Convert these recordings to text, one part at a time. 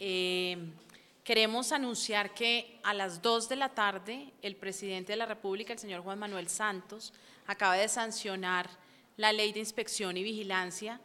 Eh, queremos anunciar que a las 2 de la tarde el presidente de la República, el señor Juan Manuel Santos, acaba de sancionar la ley de inspección y vigilancia,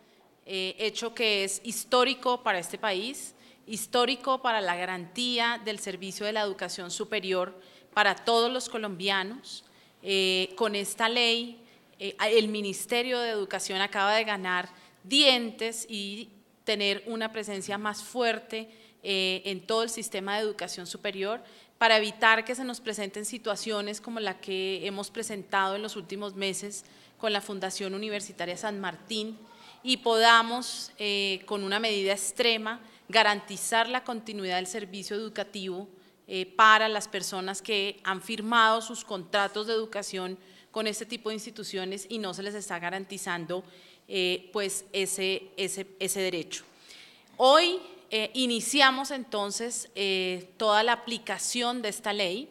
eh, hecho que es histórico para este país, histórico para la garantía del servicio de la educación superior para todos los colombianos. Eh, con esta ley, el Ministerio de Educación acaba de ganar dientes y tener una presencia más fuerte eh, en todo el sistema de educación superior para evitar que se nos presenten situaciones como la que hemos presentado en los últimos meses con la Fundación Universitaria San Martín y podamos, eh, con una medida extrema, garantizar la continuidad del servicio educativo eh, para las personas que han firmado sus contratos de educación con este tipo de instituciones y no se les está garantizando eh, pues ese, derecho. Hoy eh, iniciamos entonces eh, toda la aplicación de esta ley,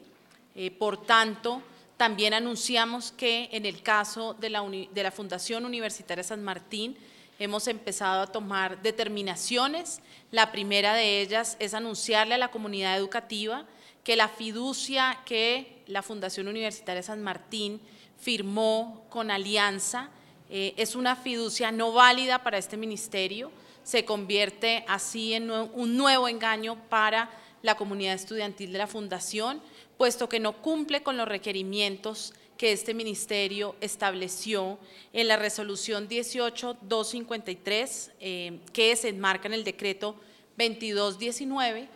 por tanto, también anunciamos que en el caso de la, de la Fundación Universitaria San Martín, hemos empezado a tomar determinaciones. La primera de ellas es anunciarle a la comunidad educativa que la fiducia que la Fundación Universitaria San Martín firmó con Alianza eh, es una fiducia no válida para este ministerio, se convierte así en un nuevo engaño para la comunidad estudiantil de la Fundación, puesto que no cumple con los requerimientos que este ministerio estableció en la resolución 18.253, eh, que se enmarca en el decreto 22.19,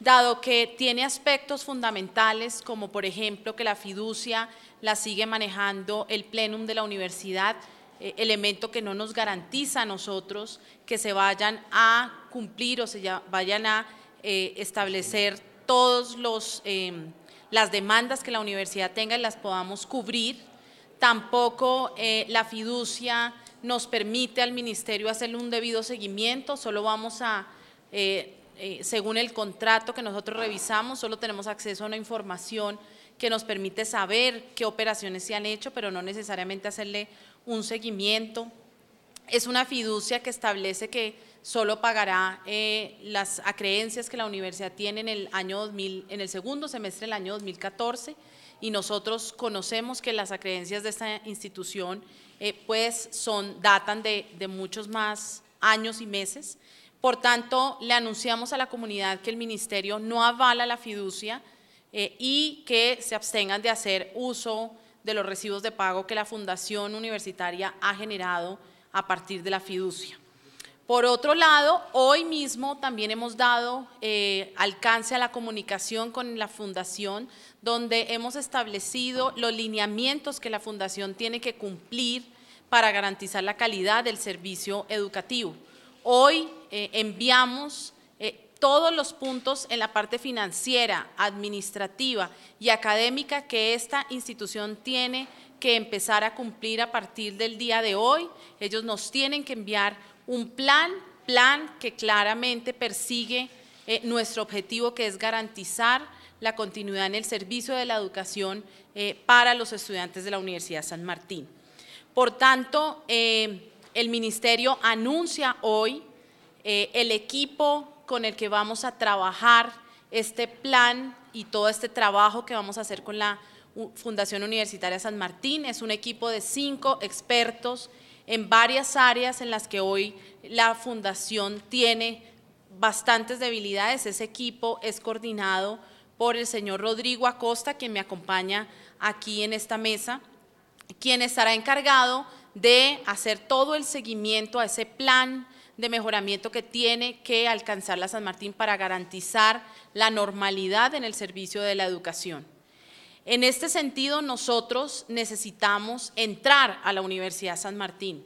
dado que tiene aspectos fundamentales como por ejemplo que la fiducia la sigue manejando el plenum de la universidad eh, elemento que no nos garantiza a nosotros que se vayan a cumplir o se vayan a eh, establecer todas em, las demandas que la universidad tenga y las podamos cubrir. Tampoco eh, la fiducia nos permite al ministerio hacerle un debido seguimiento, solo vamos a, según el contrato que nosotros revisamos, solo tenemos acceso a una información que nos permite saber qué operaciones se han hecho, pero no necesariamente hacerle un seguimiento. Es una fiducia que establece que solo pagará eh, las acreencias que la universidad tiene en el en el segundo semestre del año 2014 y nosotros conocemos que las acreencias de esta institución eh, pues datan de muchos más años y meses. Por tanto, le anunciamos a la comunidad que el ministerio no avala la fiducia eh, y que se abstengan de hacer uso de los recibos de pago que la Fundación Universitaria ha generado a partir de la fiducia. Por otro lado, hoy mismo también hemos dado eh, alcance a la comunicación con la Fundación, donde hemos establecido los lineamientos que la Fundación tiene que cumplir para garantizar la calidad del servicio educativo. Hoy eh, enviamos todos los puntos en la parte financiera, administrativa y académica que esta institución tiene que empezar a cumplir a partir del día de hoy. Ellos nos tienen que enviar un plan, plan que claramente persigue eh, nuestro objetivo que es garantizar la continuidad en el servicio de la educación eh, para los estudiantes de la Universidad San Martín. Por tanto, eh, el Ministerio anuncia hoy el equipo con el que vamos a trabajar este plan y todo este trabajo que vamos a hacer con la Fundación Universitaria San Martín. Es un equipo de cinco expertos en varias áreas en las que hoy la Fundación tiene bastantes debilidades. Ese equipo es coordinado por el señor Rodrigo Acosta, quien me acompaña aquí en esta mesa, quien estará encargado de hacer todo el seguimiento a ese plan de mejoramiento que tiene que alcanzar la San Martín para garantizar la normalidad en el servicio de la educación. En este sentido, nosotros necesitamos entrar a la Universidad San Martín.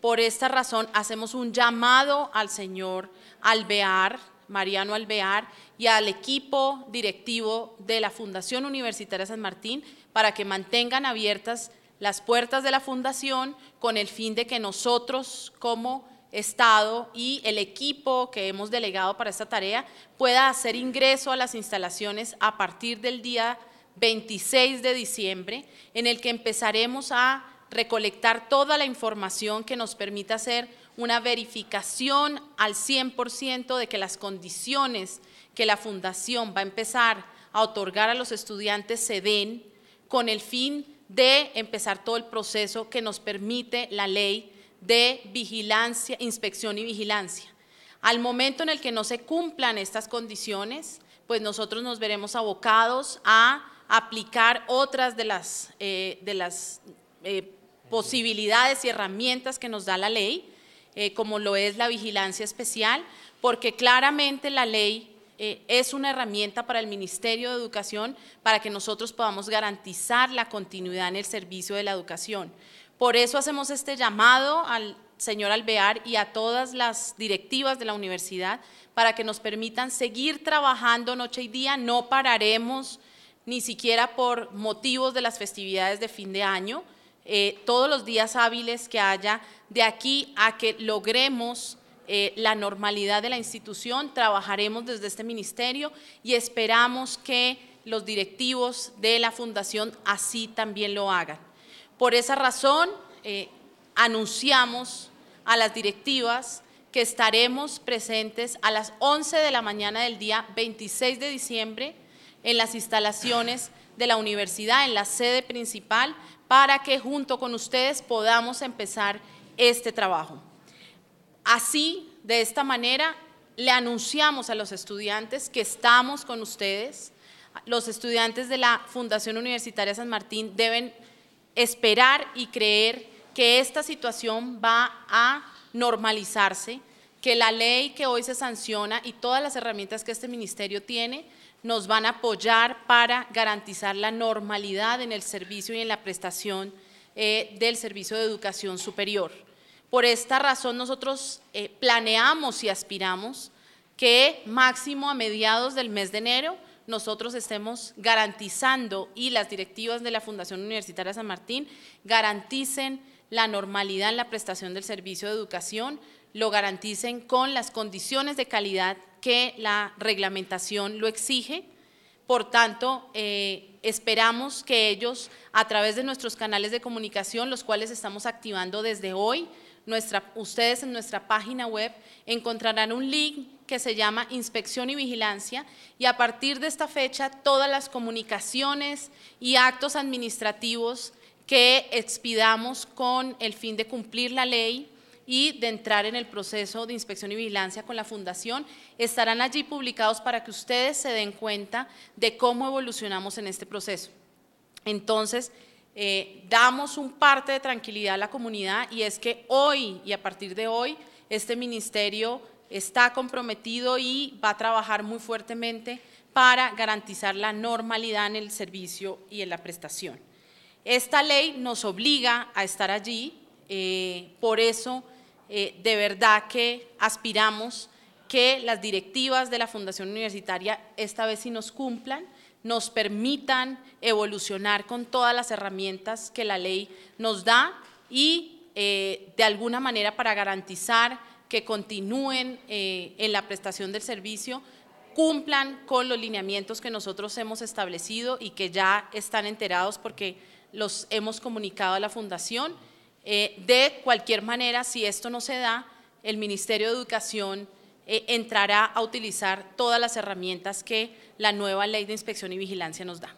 Por esta razón, hacemos un llamado al señor Alvear, Mariano Alvear, y al equipo directivo de la Fundación Universitaria San Martín para que mantengan abiertas las puertas de la Fundación con el fin de que nosotros, como Estado y el equipo que hemos delegado para esta tarea pueda hacer ingreso a las instalaciones a partir del día 26 de diciembre, en el que empezaremos a recolectar toda la información que nos permita hacer una verificación al 100% de que las condiciones que la fundación va a empezar a otorgar a los estudiantes se den con el fin de empezar todo el proceso que nos permite la ley de vigilancia, inspección y vigilancia. Al momento en el que no se cumplan estas condiciones, pues nosotros nos veremos abocados a aplicar otras de las, eh, eh, posibilidades y herramientas que nos da la ley, eh, como lo es la vigilancia especial, porque claramente la ley es una herramienta para el Ministerio de Educación para que nosotros podamos garantizar la continuidad en el servicio de la educación. Por eso hacemos este llamado al señor Alvear y a todas las directivas de la universidad para que nos permitan seguir trabajando noche y día. No pararemos ni siquiera por motivos de las festividades de fin de año. Eh, todos los días hábiles que haya de aquí a que logremos eh, la normalidad de la institución, trabajaremos desde este ministerio y esperamos que los directivos de la fundación así también lo hagan. Por esa razón, eh, anunciamos a las directivas que estaremos presentes a las 11 de la mañana del día 26 de diciembre en las instalaciones de la universidad, en la sede principal, para que junto con ustedes podamos empezar este trabajo. Así, de esta manera, le anunciamos a los estudiantes que estamos con ustedes. Los estudiantes de la Fundación Universitaria San Martín deben esperar y creer que esta situación va a normalizarse, que la ley que hoy se sanciona y todas las herramientas que este ministerio tiene nos van a apoyar para garantizar la normalidad en el servicio y en la prestación eh, del servicio de educación superior. Por esta razón nosotros eh, planeamos y aspiramos que máximo a mediados del mes de enero nosotros estemos garantizando y las directivas de la Fundación Universitaria San Martín garanticen la normalidad en la prestación del servicio de educación, lo garanticen con las condiciones de calidad que la reglamentación lo exige. Por tanto, eh, esperamos que ellos, a través de nuestros canales de comunicación, los cuales estamos activando desde hoy, ustedes en nuestra página web encontrarán un link que se llama Inspección y Vigilancia y a partir de esta fecha todas las comunicaciones y actos administrativos que expidamos con el fin de cumplir la ley y de entrar en el proceso de inspección y vigilancia con la fundación, estarán allí publicados para que ustedes se den cuenta de cómo evolucionamos en este proceso. Entonces, eh, damos un parte de tranquilidad a la comunidad y es que hoy y a partir de hoy este ministerio está comprometido y va a trabajar muy fuertemente para garantizar la normalidad en el servicio y en la prestación. Esta ley nos obliga a estar allí, eh, por eso eh, de verdad que aspiramos que las directivas de la Fundación Universitaria esta vez sí nos cumplan, nos permitan evolucionar con todas las herramientas que la ley nos da y eh, de alguna manera para garantizar que continúen eh, en la prestación del servicio, cumplan con los lineamientos que nosotros hemos establecido y que ya están enterados porque los hemos comunicado a la Fundación. Eh, de cualquier manera, si esto no se da, el Ministerio de Educación eh, entrará a utilizar todas las herramientas que la nueva ley de inspección y vigilancia nos da.